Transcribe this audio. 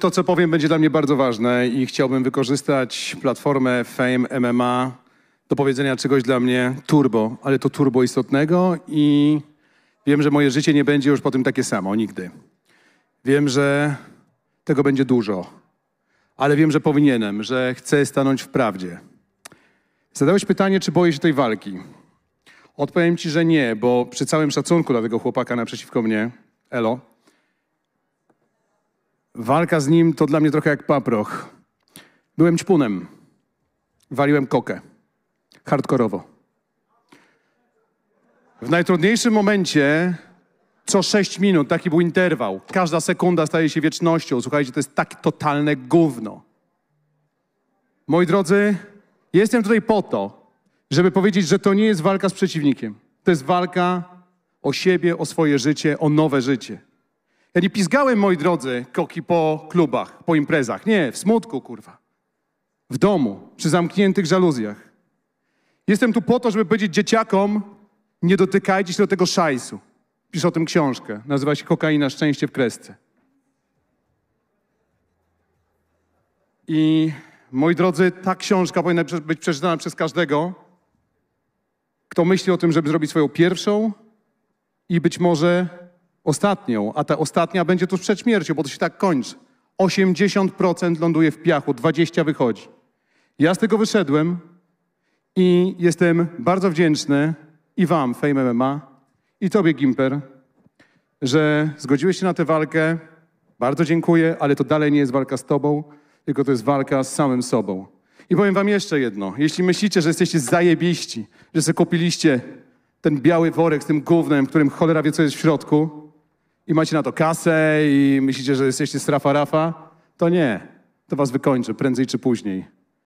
To, co powiem, będzie dla mnie bardzo ważne i chciałbym wykorzystać platformę Fame MMA do powiedzenia czegoś dla mnie turbo, ale to turbo istotnego i wiem, że moje życie nie będzie już po tym takie samo nigdy. Wiem, że tego będzie dużo, ale wiem, że powinienem, że chcę stanąć w prawdzie. Zadałeś pytanie, czy boję się tej walki. Odpowiem ci, że nie, bo przy całym szacunku dla tego chłopaka naprzeciwko mnie, Elo, Walka z nim to dla mnie trochę jak paproch. Byłem ćpunem. Waliłem kokę. Hardkorowo. W najtrudniejszym momencie co 6 minut, taki był interwał. Każda sekunda staje się wiecznością. Słuchajcie, to jest tak totalne gówno. Moi drodzy, jestem tutaj po to, żeby powiedzieć, że to nie jest walka z przeciwnikiem. To jest walka o siebie, o swoje życie, o nowe życie. Nie pizgałem, moi drodzy, koki po klubach, po imprezach. Nie, w smutku, kurwa. W domu, przy zamkniętych żaluzjach. Jestem tu po to, żeby powiedzieć dzieciakom, nie dotykajcie się do tego szajsu. Pisz o tym książkę. Nazywa się Kokaina Szczęście w Kresce. I moi drodzy, ta książka powinna być przeczytana przez każdego, kto myśli o tym, żeby zrobić swoją pierwszą i być może Ostatnią, a ta ostatnia będzie tuż przed śmiercią, bo to się tak kończy. 80% ląduje w piachu, 20 wychodzi. Ja z tego wyszedłem i jestem bardzo wdzięczny i wam, Fame MMA, i tobie, Gimper, że zgodziłeś się na tę walkę. Bardzo dziękuję, ale to dalej nie jest walka z tobą, tylko to jest walka z samym sobą. I powiem wam jeszcze jedno. Jeśli myślicie, że jesteście zajebiści, że sobie kupiliście ten biały worek z tym gównem, którym cholera wie, co jest w środku, i macie na to kasę i myślicie, że jesteście strafa rafa, to nie. To was wykończy prędzej czy później.